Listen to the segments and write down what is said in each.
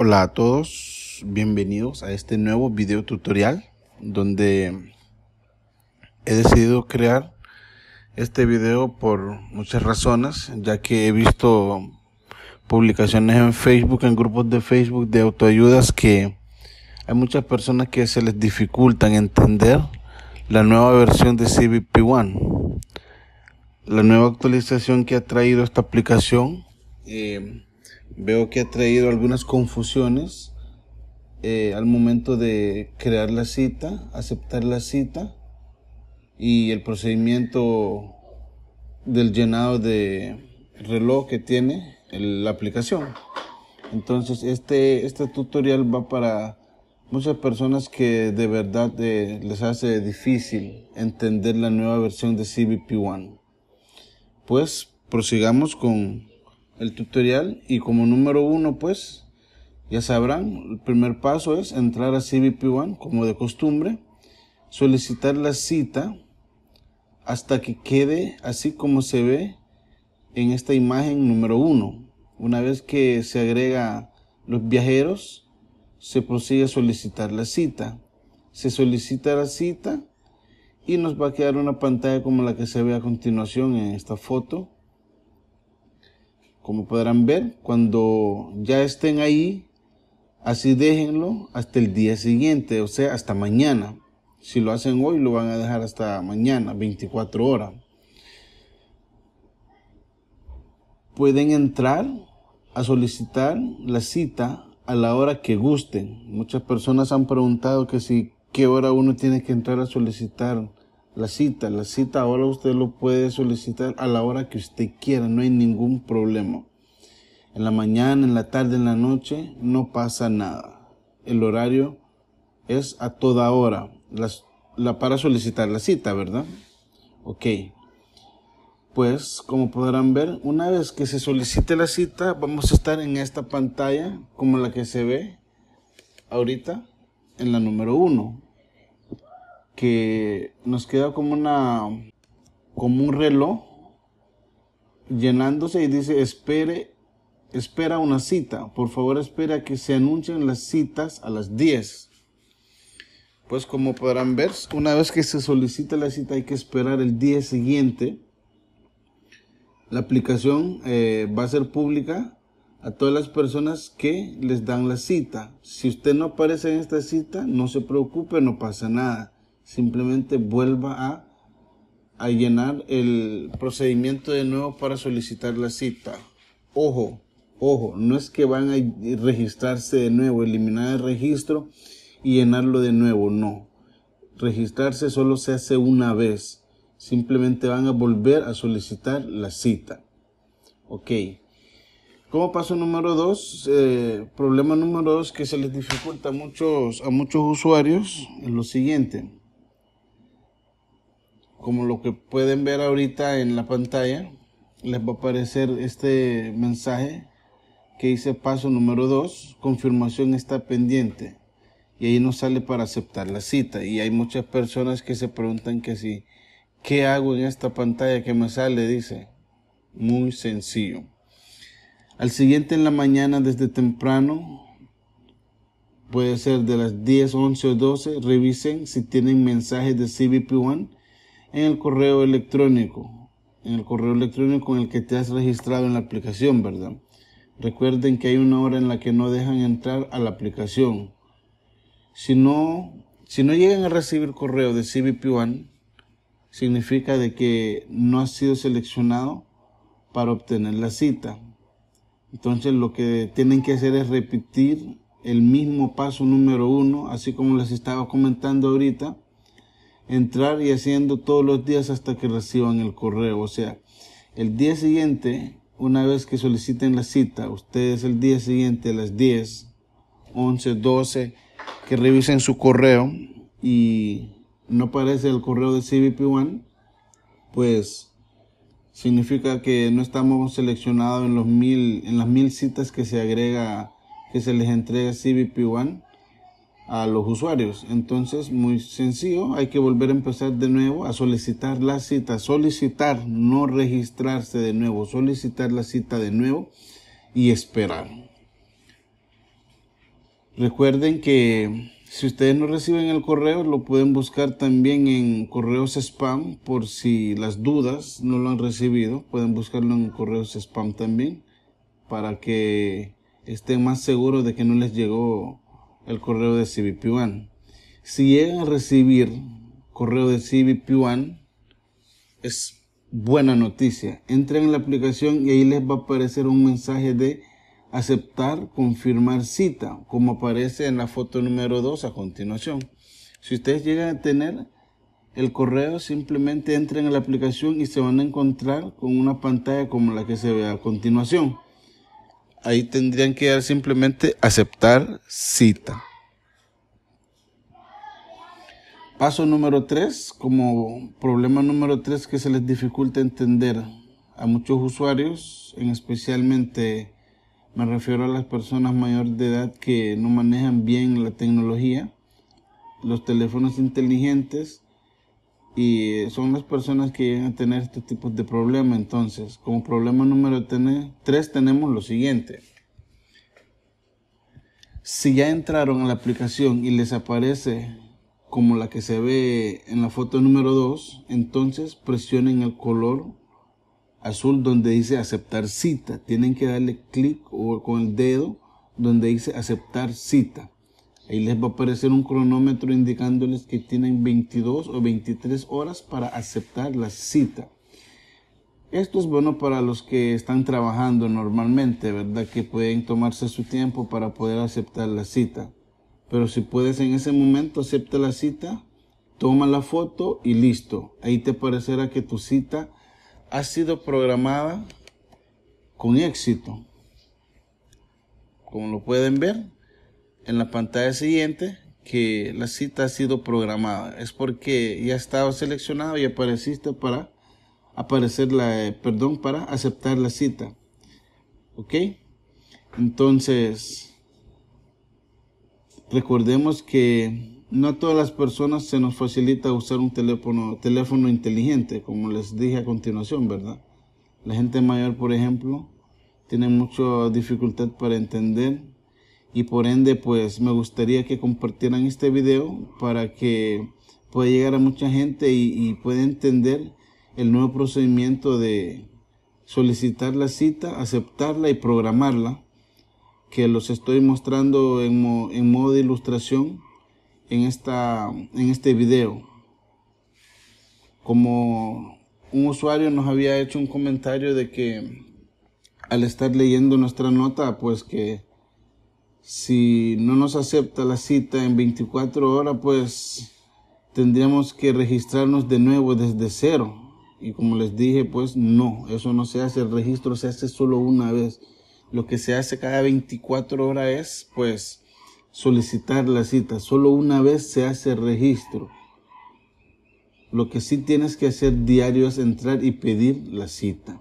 Hola a todos, bienvenidos a este nuevo video tutorial donde he decidido crear este video por muchas razones ya que he visto publicaciones en Facebook, en grupos de Facebook de autoayudas que hay muchas personas que se les dificultan entender la nueva versión de CBP 1 la nueva actualización que ha traído esta aplicación. Eh, veo que ha traído algunas confusiones eh, al momento de crear la cita, aceptar la cita y el procedimiento del llenado de reloj que tiene la aplicación. Entonces este, este tutorial va para muchas personas que de verdad eh, les hace difícil entender la nueva versión de CBP 1 Pues prosigamos con el tutorial y como número uno pues ya sabrán, el primer paso es entrar a CBP One como de costumbre, solicitar la cita hasta que quede así como se ve en esta imagen número uno. Una vez que se agrega los viajeros, se prosigue a solicitar la cita. Se solicita la cita y nos va a quedar una pantalla como la que se ve a continuación en esta foto como podrán ver, cuando ya estén ahí, así déjenlo hasta el día siguiente, o sea, hasta mañana. Si lo hacen hoy, lo van a dejar hasta mañana, 24 horas. Pueden entrar a solicitar la cita a la hora que gusten. Muchas personas han preguntado que si qué hora uno tiene que entrar a solicitar la cita. La cita ahora usted lo puede solicitar a la hora que usted quiera, no hay ningún problema. En la mañana, en la tarde, en la noche, no pasa nada. El horario es a toda hora la, para solicitar la cita, ¿verdad? Ok. Pues como podrán ver, una vez que se solicite la cita, vamos a estar en esta pantalla como la que se ve ahorita en la número 1 que nos queda como una como un reloj llenándose y dice espere espera una cita por favor espera que se anuncien las citas a las 10 pues como podrán ver una vez que se solicita la cita hay que esperar el día siguiente la aplicación eh, va a ser pública a todas las personas que les dan la cita. Si usted no aparece en esta cita, no se preocupe, no pasa nada simplemente vuelva a, llenar el procedimiento de nuevo para solicitar la cita. Ojo, ojo, no es que van a registrarse de nuevo, eliminar el registro y llenarlo de nuevo, no. Registrarse solo se hace una vez. Simplemente van a volver a solicitar la cita. Ok. Como paso número dos, eh, problema número 2 que se les dificulta muchos, a muchos usuarios es lo siguiente como lo que pueden ver ahorita en la pantalla, les va a aparecer este mensaje que dice paso número 2, confirmación está pendiente. Y ahí no sale para aceptar la cita. Y hay muchas personas que se preguntan que si, ¿qué hago en esta pantalla que me sale? Dice, muy sencillo. Al siguiente en la mañana desde temprano, puede ser de las 10, 11 o 12, revisen si tienen mensajes de CBP1 en el correo electrónico, en el correo electrónico en el que te has registrado en la aplicación, ¿verdad? Recuerden que hay una hora en la que no dejan entrar a la aplicación. Si no, si no llegan a recibir correo de CBP 1 significa de que no has sido seleccionado para obtener la cita. Entonces lo que tienen que hacer es repetir el mismo paso número uno, así como les estaba comentando ahorita, entrar y haciendo todos los días hasta que reciban el correo. O sea, el día siguiente, una vez que soliciten la cita, ustedes el día siguiente a las 10, 11, 12, que revisen su correo y no aparece el correo de CBP 1 pues significa que no estamos seleccionados en, los mil, en las mil citas que se agrega, que se les entrega CBP 1 a los usuarios. Entonces, muy sencillo, hay que volver a empezar de nuevo a solicitar la cita, solicitar, no registrarse de nuevo, solicitar la cita de nuevo y esperar. Recuerden que si ustedes no reciben el correo, lo pueden buscar también en correos spam por si las dudas no lo han recibido, pueden buscarlo en correos spam también para que estén más seguros de que no les llegó el correo de CBP 1 Si llegan a recibir correo de CBP 1 es buena noticia. Entren en la aplicación y ahí les va a aparecer un mensaje de aceptar, confirmar cita, como aparece en la foto número 2 a continuación. Si ustedes llegan a tener el correo, simplemente entren en la aplicación y se van a encontrar con una pantalla como la que se ve a continuación ahí tendrían que dar simplemente aceptar cita. Paso número 3, como problema número 3 que se les dificulta entender a muchos usuarios, en especialmente me refiero a las personas mayores de edad que no manejan bien la tecnología, los teléfonos inteligentes y son las personas que llegan a tener este tipo de problema. Entonces, como problema número 3 tenemos lo siguiente. Si ya entraron a la aplicación y les aparece como la que se ve en la foto número 2, entonces presionen el color azul donde dice aceptar cita. Tienen que darle clic o con el dedo donde dice aceptar cita. Ahí les va a aparecer un cronómetro indicándoles que tienen 22 o 23 horas para aceptar la cita. Esto es bueno para los que están trabajando normalmente, ¿verdad? Que pueden tomarse su tiempo para poder aceptar la cita. Pero si puedes en ese momento, acepta la cita, toma la foto y listo. Ahí te parecerá que tu cita ha sido programada con éxito. Como lo pueden ver, en la pantalla siguiente que la cita ha sido programada. Es porque ya estaba seleccionado y apareciste para aparecer la, eh, perdón, para aceptar la cita. ¿Ok? Entonces, recordemos que no a todas las personas se nos facilita usar un teléfono, teléfono inteligente, como les dije a continuación, ¿verdad? La gente mayor, por ejemplo, tiene mucha dificultad para entender y por ende pues me gustaría que compartieran este video para que pueda llegar a mucha gente y, pueda entender el nuevo procedimiento de solicitar la cita, aceptarla y programarla, que los estoy mostrando en, modo de ilustración en, esta, en este video. Como un usuario nos había hecho un comentario de que al estar leyendo nuestra nota, pues que si no nos acepta la cita en 24 horas, pues tendríamos que registrarnos de nuevo desde cero. Y como les dije, pues no, eso no se hace, el registro se hace solo una vez. Lo que se hace cada 24 horas es, pues, solicitar la cita. Solo una vez se hace el registro. Lo que sí tienes que hacer diario es entrar y pedir la cita.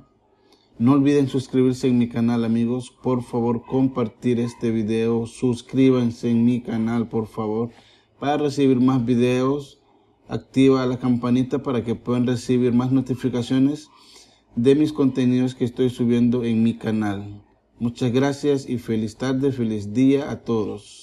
No olviden suscribirse en mi canal amigos, por favor compartir este video, suscríbanse en mi canal por favor para recibir más videos, activa la campanita para que puedan recibir más notificaciones de mis contenidos que estoy subiendo en mi canal. Muchas gracias y feliz tarde, feliz día a todos.